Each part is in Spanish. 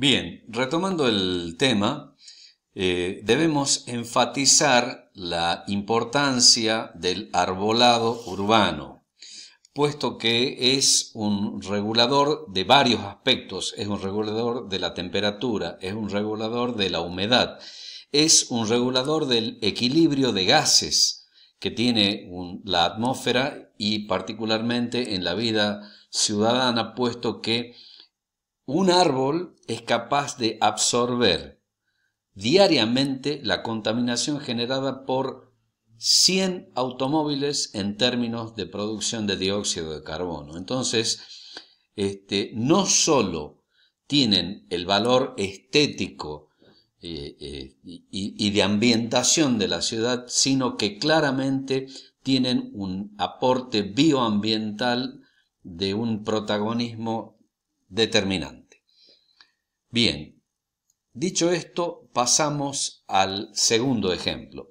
Bien, retomando el tema, eh, debemos enfatizar la importancia del arbolado urbano, puesto que es un regulador de varios aspectos, es un regulador de la temperatura, es un regulador de la humedad, es un regulador del equilibrio de gases que tiene la atmósfera y particularmente en la vida ciudadana, puesto que un árbol es capaz de absorber diariamente la contaminación generada por 100 automóviles en términos de producción de dióxido de carbono. Entonces, este, no solo tienen el valor estético eh, eh, y de ambientación de la ciudad, sino que claramente tienen un aporte bioambiental de un protagonismo determinante. Bien, dicho esto, pasamos al segundo ejemplo.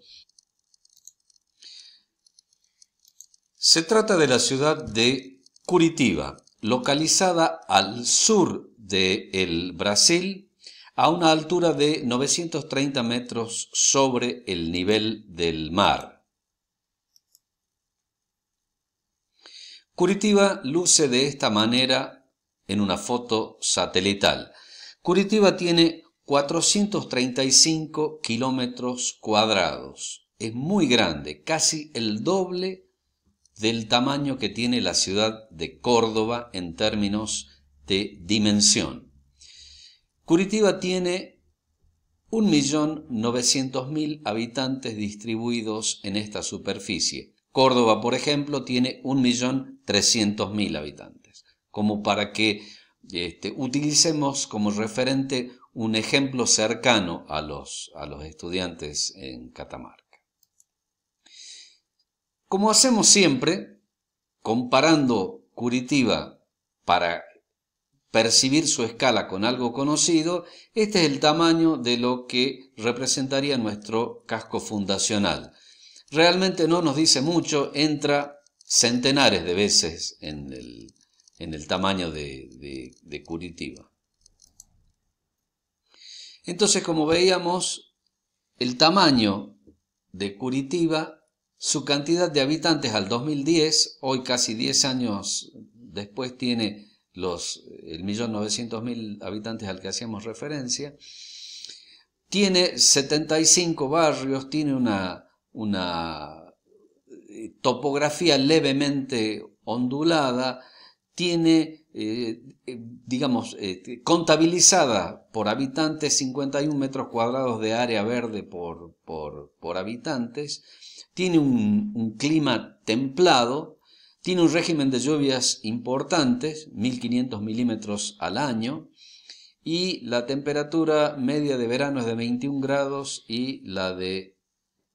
Se trata de la ciudad de Curitiba, localizada al sur del Brasil, a una altura de 930 metros sobre el nivel del mar. Curitiba luce de esta manera en una foto satelital. Curitiba tiene 435 kilómetros cuadrados. Es muy grande, casi el doble del tamaño que tiene la ciudad de Córdoba en términos de dimensión. Curitiba tiene 1.900.000 habitantes distribuidos en esta superficie. Córdoba, por ejemplo, tiene 1.300.000 habitantes. Como para que este, utilicemos como referente un ejemplo cercano a los, a los estudiantes en Catamarca. Como hacemos siempre, comparando Curitiba para percibir su escala con algo conocido, este es el tamaño de lo que representaría nuestro casco fundacional. Realmente no nos dice mucho, entra centenares de veces en el en el tamaño de, Curitiba. Entonces, como veíamos, el tamaño de Curitiba, su cantidad de habitantes al 2010, hoy casi 10 años después tiene los el 1.900.000 mil habitantes al que hacíamos referencia, tiene 75 barrios, tiene una, una eh, topografía levemente ondulada, tiene, eh, eh, digamos, eh, contabilizada por habitantes 51 metros cuadrados de área verde por, por, habitantes, tiene un, un, clima templado, tiene un régimen de lluvias importantes, 1500 milímetros al año, y la temperatura media de verano es de 21 grados y la de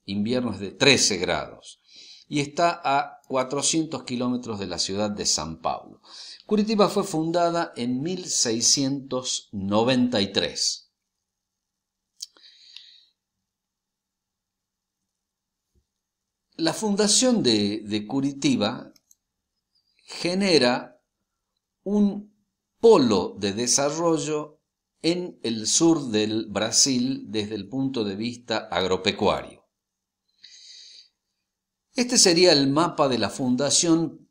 invierno es de 13 grados. Y está a 400 kilómetros de la ciudad de San Pablo. Curitiba fue fundada en 1693. La fundación de, de Curitiba genera un polo de desarrollo en el sur del Brasil desde el punto de vista agropecuario. Este sería el mapa de la fundación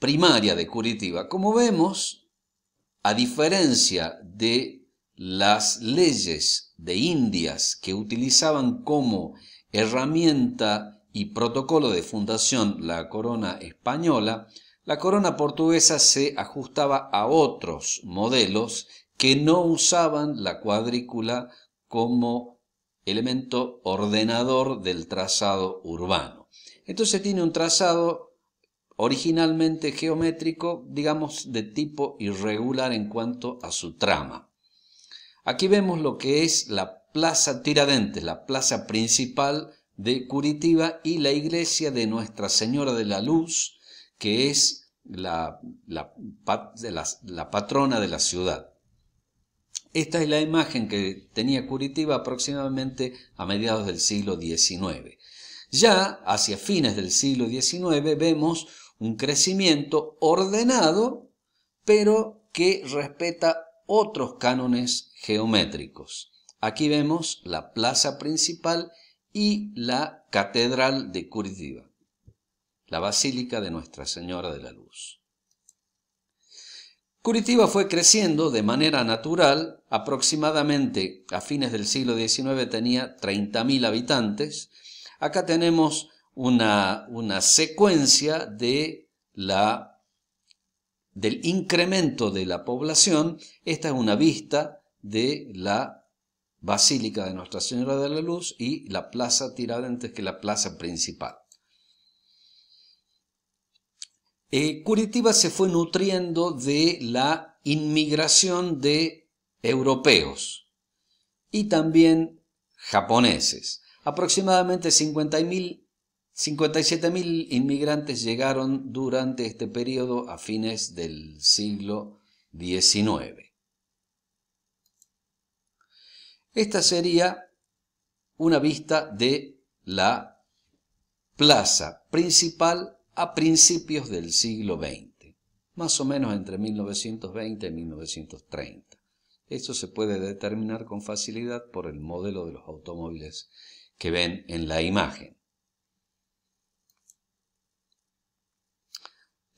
primaria de Curitiba. Como vemos, a diferencia de las leyes de Indias que utilizaban como herramienta y protocolo de fundación la corona española, la corona portuguesa se ajustaba a otros modelos que no usaban la cuadrícula como elemento ordenador del trazado urbano. Entonces tiene un trazado originalmente geométrico, digamos, de tipo irregular en cuanto a su trama. Aquí vemos lo que es la Plaza Tiradentes, la plaza principal de Curitiba y la iglesia de Nuestra Señora de la Luz, que es la, patrona de la ciudad. Esta es la imagen que tenía Curitiba aproximadamente a mediados del siglo XIX. Ya hacia fines del siglo XIX vemos un crecimiento ordenado, pero que respeta otros cánones geométricos. Aquí vemos la plaza principal y la catedral de Curitiba, la basílica de Nuestra Señora de la Luz. Curitiba fue creciendo de manera natural, aproximadamente a fines del siglo XIX tenía 30.000 habitantes, Acá tenemos una, secuencia de la, del incremento de la población. Esta es una vista de la Basílica de Nuestra Señora de la Luz y la Plaza tirada antes que la plaza principal. Eh, Curitiba se fue nutriendo de la inmigración de europeos y también japoneses. Aproximadamente 57.000 inmigrantes llegaron durante este periodo a fines del siglo XIX. Esta sería una vista de la plaza principal a principios del siglo XX, más o menos entre 1920 y 1930. Esto se puede determinar con facilidad por el modelo de los automóviles que ven en la imagen.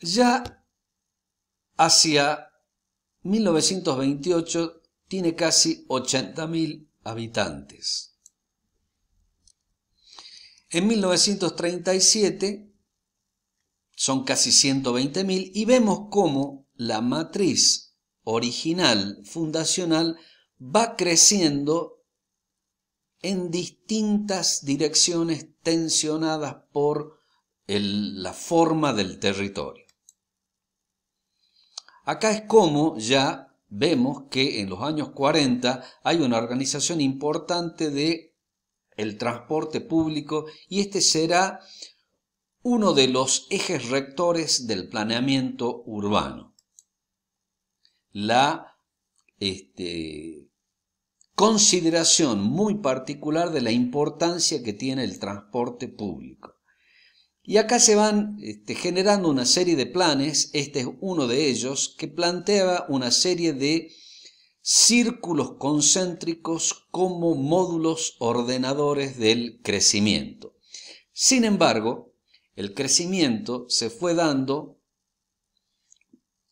Ya hacia 1928 tiene casi 80.000 habitantes. En 1937 son casi 120.000 y vemos cómo la matriz original fundacional va creciendo en distintas direcciones tensionadas por la forma del territorio. Acá es como ya vemos que en los años 40 hay una organización importante de el transporte público y este será uno de los ejes rectores del planeamiento urbano. La este, consideración muy particular de la importancia que tiene el transporte público. Y acá se van este, generando una serie de planes, este es uno de ellos, que planteaba una serie de círculos concéntricos como módulos ordenadores del crecimiento. Sin embargo, el crecimiento se fue dando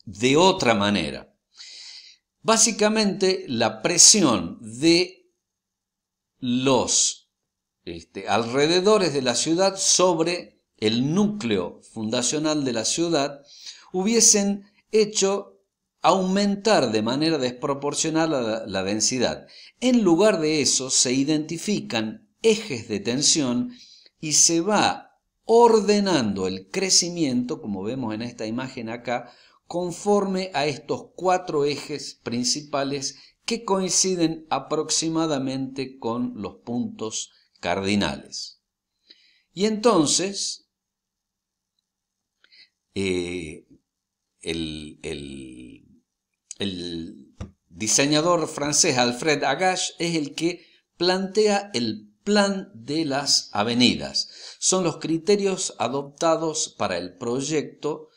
de otra manera. Básicamente la presión de los este, alrededores de la ciudad sobre el núcleo fundacional de la ciudad hubiesen hecho aumentar de manera desproporcional la, densidad. En lugar de eso se identifican ejes de tensión y se va ordenando el crecimiento, como vemos en esta imagen acá, conforme a estos cuatro ejes principales que coinciden aproximadamente con los puntos cardinales. Y entonces, eh, el, el, el diseñador francés Alfred Agache es el que plantea el plan de las avenidas. Son los criterios adoptados para el proyecto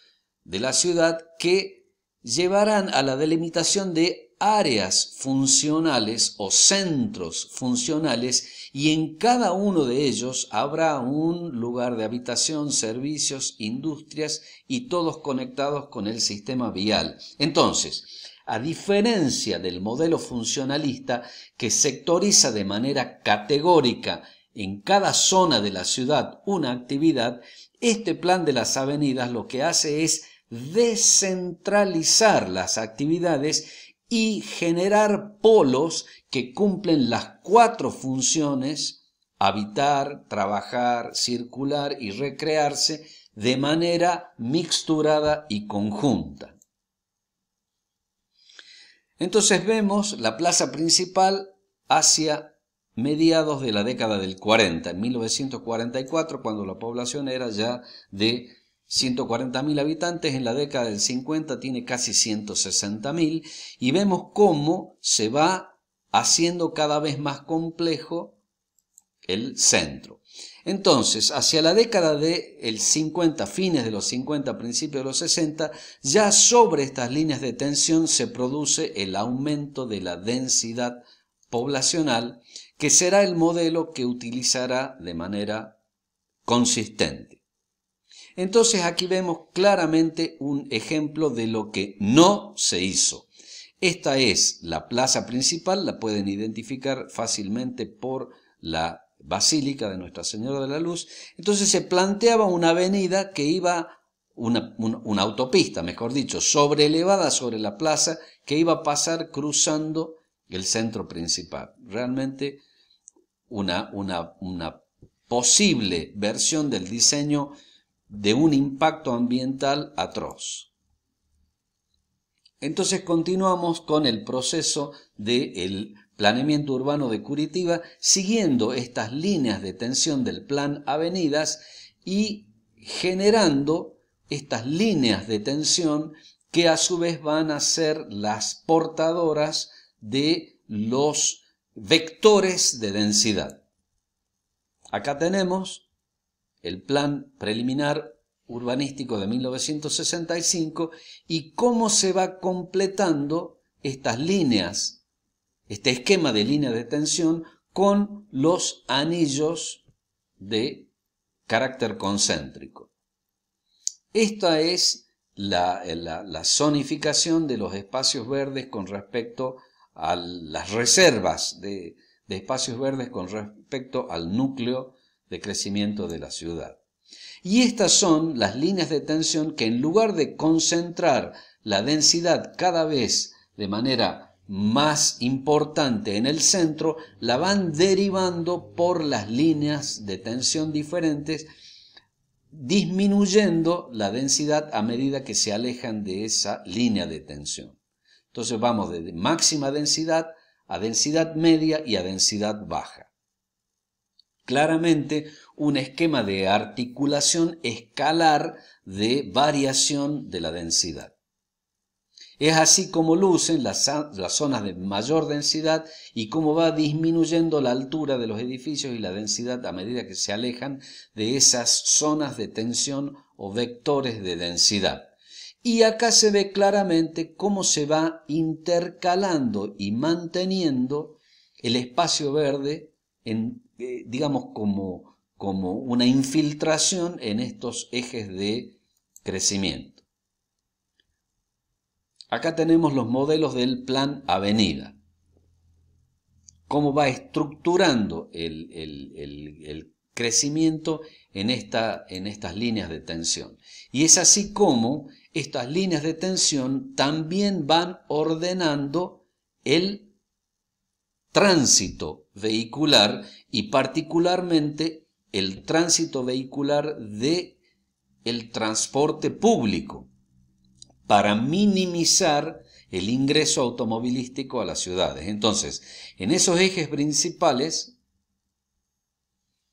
de la ciudad que llevarán a la delimitación de áreas funcionales o centros funcionales y en cada uno de ellos habrá un lugar de habitación, servicios, industrias y todos conectados con el sistema vial. Entonces, a diferencia del modelo funcionalista que sectoriza de manera categórica en cada zona de la ciudad una actividad, este plan de las avenidas lo que hace es descentralizar las actividades y generar polos que cumplen las cuatro funciones, habitar, trabajar, circular y recrearse, de manera mixturada y conjunta. Entonces vemos la plaza principal hacia mediados de la década del 40, en 1944, cuando la población era ya de 140.000 habitantes, en la década del 50 tiene casi 160.000 y vemos cómo se va haciendo cada vez más complejo el centro. Entonces, hacia la década del 50, fines de los 50, principios de los 60, ya sobre estas líneas de tensión se produce el aumento de la densidad poblacional, que será el modelo que utilizará de manera consistente. Entonces aquí vemos claramente un ejemplo de lo que no se hizo. Esta es la plaza principal, la pueden identificar fácilmente por la basílica de Nuestra Señora de la Luz. Entonces se planteaba una avenida que iba, una, autopista, mejor dicho, elevada sobre la plaza, que iba a pasar cruzando el centro principal. Realmente una posible versión del diseño de un impacto ambiental atroz. Entonces continuamos con el proceso del planeamiento urbano de Curitiba, siguiendo estas líneas de tensión del plan avenidas y generando estas líneas de tensión que a su vez van a ser las portadoras de los vectores de densidad. Acá tenemos el plan preliminar urbanístico de 1965 y cómo se va completando estas líneas, este esquema de líneas de tensión con los anillos de carácter concéntrico. Esta es la, la, zonificación de los espacios verdes con respecto a las reservas de espacios verdes con respecto al núcleo de crecimiento de la ciudad. Y estas son las líneas de tensión que en lugar de concentrar la densidad cada vez de manera más importante en el centro, la van derivando por las líneas de tensión diferentes, disminuyendo la densidad a medida que se alejan de esa línea de tensión. Entonces vamos de máxima densidad a densidad media y a densidad baja claramente un esquema de articulación escalar de variación de la densidad. Es así como lucen las, las, zonas de mayor densidad y cómo va disminuyendo la altura de los edificios y la densidad a medida que se alejan de esas zonas de tensión o vectores de densidad. Y acá se ve claramente cómo se va intercalando y manteniendo el espacio verde eh, digamos, como, como una infiltración en estos ejes de crecimiento. Acá tenemos los modelos del plan Avenida. Cómo va estructurando el, crecimiento en, esta, en estas líneas de tensión. Y es así como estas líneas de tensión también van ordenando el tránsito vehicular y particularmente el tránsito vehicular de el transporte público para minimizar el ingreso automovilístico a las ciudades. Entonces, en esos ejes principales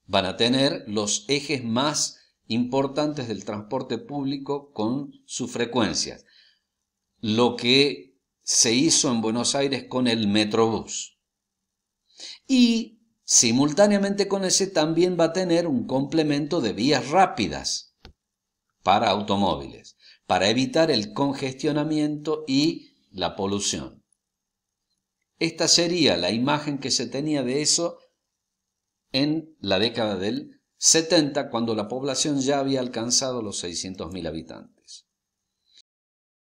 van a tener los ejes más importantes del transporte público con sus frecuencias. Lo que se hizo en Buenos Aires con el Metrobús. Y simultáneamente con ese también va a tener un complemento de vías rápidas para automóviles, para evitar el congestionamiento y la polución. Esta sería la imagen que se tenía de eso en la década del 70, cuando la población ya había alcanzado los 600.000 habitantes.